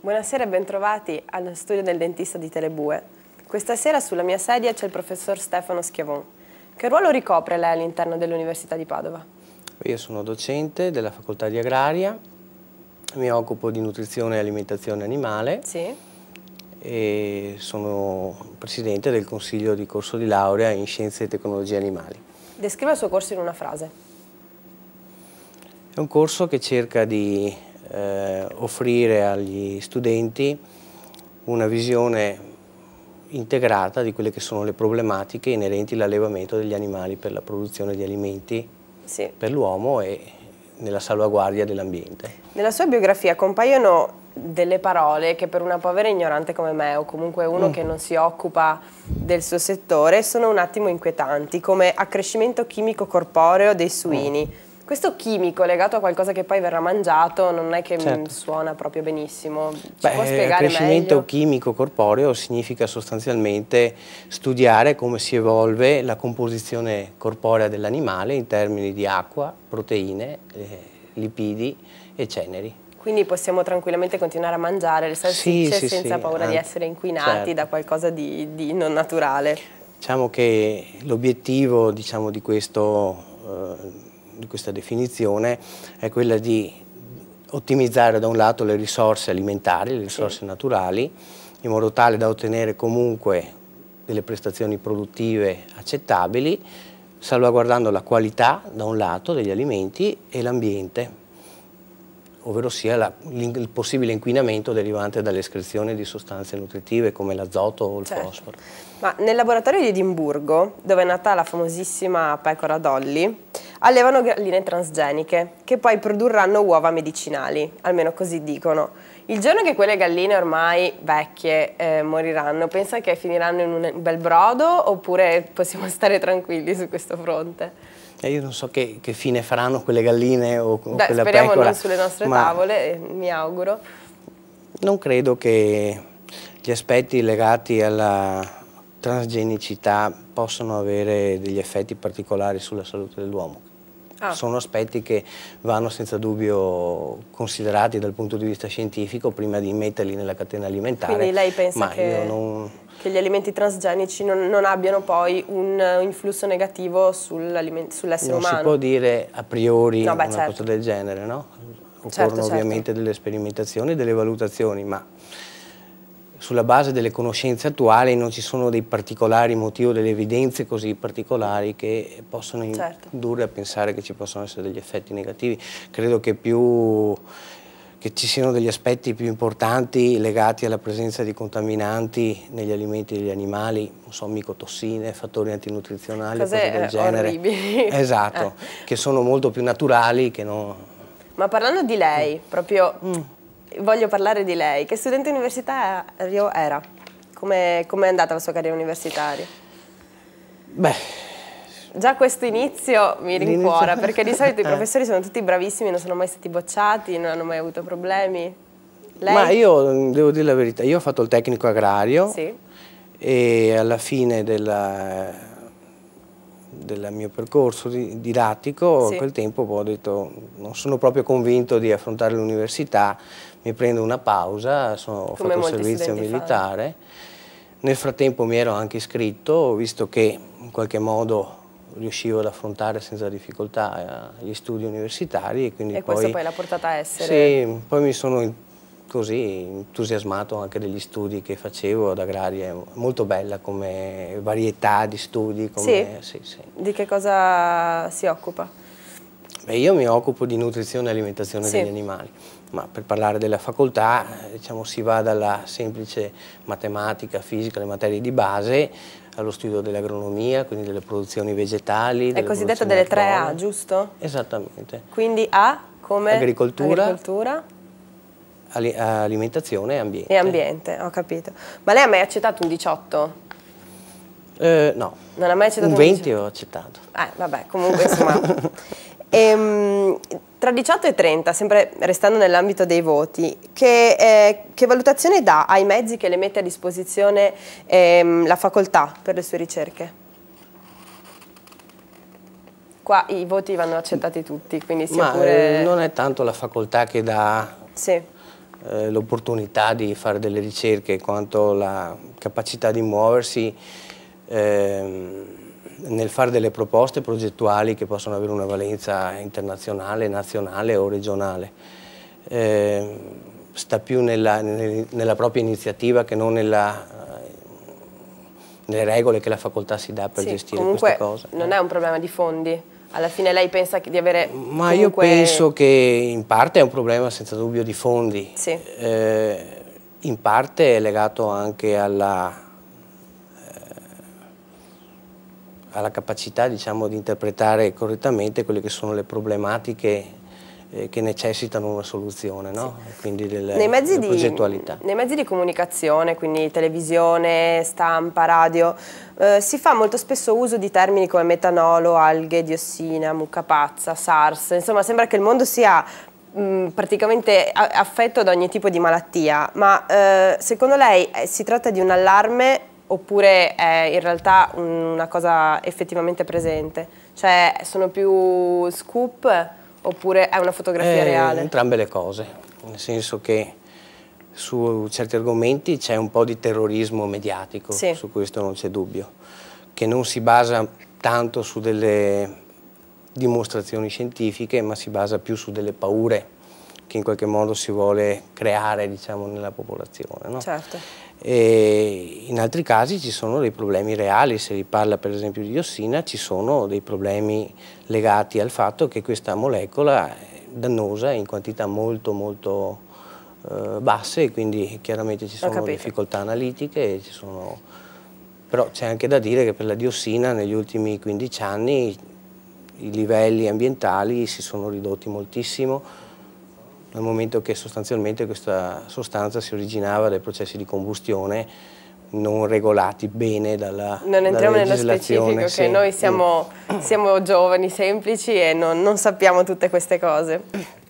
Buonasera e bentrovati allo studio del dentista di Telebue. Questa sera sulla mia sedia c'è il professor Stefano Schiavon. Che ruolo ricopre lei all'interno dell'Università di Padova? Io sono docente della facoltà di agraria, mi occupo di nutrizione e alimentazione animale sì. e sono presidente del consiglio di corso di laurea in scienze e tecnologie animali. Descriva il suo corso in una frase. È un corso che cerca di eh, offrire agli studenti una visione integrata di quelle che sono le problematiche inerenti all'allevamento degli animali per la produzione di alimenti sì. per l'uomo e nella salvaguardia dell'ambiente. Nella sua biografia compaiono delle parole che per una povera ignorante come me o comunque uno mm. che non si occupa del suo settore sono un attimo inquietanti come accrescimento chimico corporeo dei suini, mm questo chimico legato a qualcosa che poi verrà mangiato non è che mm, certo. suona proprio benissimo. Ci Beh, può eh, spiegare crescimento chimico corporeo significa sostanzialmente studiare come si evolve la composizione corporea dell'animale in termini di acqua, proteine, eh, lipidi e ceneri. Quindi possiamo tranquillamente continuare a mangiare le salsicce sì, sì, senza sì, paura anche, di essere inquinati certo. da qualcosa di, di, non naturale. Diciamo che l'obiettivo diciamo, di questo eh, di questa definizione è quella di ottimizzare da un lato le risorse alimentari, le risorse sì. naturali, in modo tale da ottenere comunque delle prestazioni produttive accettabili, salvaguardando la qualità da un lato degli alimenti e l'ambiente, ovvero sia la, il possibile inquinamento derivante dall'escrezione di sostanze nutritive come l'azoto o il certo. fosforo. Ma nel laboratorio di Edimburgo, dove è nata la famosissima pecora Dolly, allevano galline transgeniche, che poi produrranno uova medicinali, almeno così dicono. Il giorno che quelle galline ormai vecchie eh, moriranno, pensa che finiranno in un bel brodo oppure possiamo stare tranquilli su questo fronte? Eh, io non so che, che, fine faranno quelle galline o, o Beh, quella speriamo pecora. non sulle nostre tavole, eh, mi auguro. Non credo che gli aspetti legati alla transgenicità possano avere degli effetti particolari sulla salute dell'uomo. Ah. Sono aspetti che vanno senza dubbio considerati dal punto di vista scientifico prima di metterli nella catena alimentare. Quindi lei pensa che, non... che, gli alimenti transgenici non, non abbiano poi un influsso negativo sull'essere sull umano? Non si può dire a priori no, beh, una certo. cosa del genere, no? Certo, Occorrono certo, certo. ovviamente delle sperimentazioni e delle valutazioni, ma sulla base delle conoscenze attuali non ci sono dei particolari motivi o delle evidenze così particolari che possono certo. indurre a pensare che ci possono essere degli effetti negativi. Credo che più che ci siano degli aspetti più importanti legati alla presenza di contaminanti negli alimenti degli animali, non so, micotossine, fattori antinutrizionali, cose, cose del eh, genere. Orribili. Esatto, eh. che sono molto più naturali che non... Ma parlando di lei, proprio mm voglio parlare di lei. Che studente universitario era? Come com è andata la sua carriera universitaria? Beh... Già questo inizio mi rincuora, perché di solito i professori eh. sono tutti bravissimi, non sono mai stati bocciati, non hanno mai avuto problemi. Lei? Ma io, devo dire la verità, io ho fatto il tecnico agrario sì. e alla fine della del mio percorso didattico, sì. a quel tempo ho detto non sono proprio convinto di affrontare l'università, mi prendo una pausa, sono, ho fatto il servizio militare. Fanno. Nel frattempo mi ero anche iscritto, visto che in qualche modo riuscivo ad affrontare senza difficoltà eh, gli studi universitari. E, quindi e poi, questo poi l'ha portata a essere? Sì, poi mi sono così entusiasmato anche degli studi che facevo ad Agraria, molto bella come varietà di studi. Come, sì? Sì, sì? Di che cosa si occupa? Beh, io mi occupo di nutrizione e alimentazione sì. degli animali, ma per parlare della facoltà eh, diciamo, si va dalla semplice matematica, fisica, le materie di base, allo studio dell'agronomia, quindi delle produzioni vegetali. È cosiddetta delle 3A, giusto? Esattamente. Quindi A come agricoltura, agricoltura alimentazione e ambiente. E ambiente, ho capito. Ma lei ha mai accettato un 18? Eh, no. Non ha mai accettato un 20 un ho accettato. Eh, vabbè, comunque insomma... ehm, tra 18 e 30, sempre restando nell'ambito dei voti, che, eh, che, valutazione dà ai mezzi che le mette a disposizione ehm, la facoltà per le sue ricerche? Qua i voti vanno accettati tutti, quindi sia Ma, pure... Eh, non è tanto la facoltà che dà sì eh, l'opportunità di fare delle ricerche quanto la capacità di muoversi ehm, nel fare delle proposte progettuali che possono avere una valenza internazionale, nazionale o regionale. Eh, sta più nella, nella, propria iniziativa che non nella, eh, nelle regole che la facoltà si dà per sì, gestire questa cosa. Non è un problema di fondi alla fine lei pensa di avere... Ma comunque... io penso che in parte è un problema senza dubbio di fondi, sì. eh, in parte è legato anche alla, eh, alla capacità diciamo, di interpretare correttamente quelle che sono le problematiche eh, che necessitano una soluzione, no? sì. quindi delle, nei mezzi di, progettualità. Nei mezzi di comunicazione, quindi televisione, stampa, radio, eh, si fa molto spesso uso di termini come metanolo, alghe, diossina, mucca pazza, SARS, insomma sembra che il mondo sia mh, mm, praticamente affetto da ogni tipo di malattia, ma eh, secondo lei eh, si tratta di un allarme oppure è in realtà una cosa effettivamente presente? Cioè sono più scoop? oppure è una fotografia eh, reale? Entrambe le cose, nel senso che su certi argomenti c'è un po' di terrorismo mediatico, sì. su questo non c'è dubbio, che non si basa tanto su delle dimostrazioni scientifiche, ma si basa più su delle paure che in qualche modo si vuole creare diciamo, nella popolazione. No? Certo. E in altri casi ci sono dei problemi reali, se si parla per esempio di diossina ci sono dei problemi legati al fatto che questa molecola è dannosa in quantità molto molto eh, basse e quindi chiaramente ci sono difficoltà analitiche, sono... però c'è anche da dire che per la diossina negli ultimi 15 anni i livelli ambientali si sono ridotti moltissimo dal momento che sostanzialmente questa sostanza si originava dai processi di combustione non regolati bene dalla Non entriamo nello specifico, sì. che noi siamo, siamo, giovani, semplici e non, non sappiamo tutte queste cose.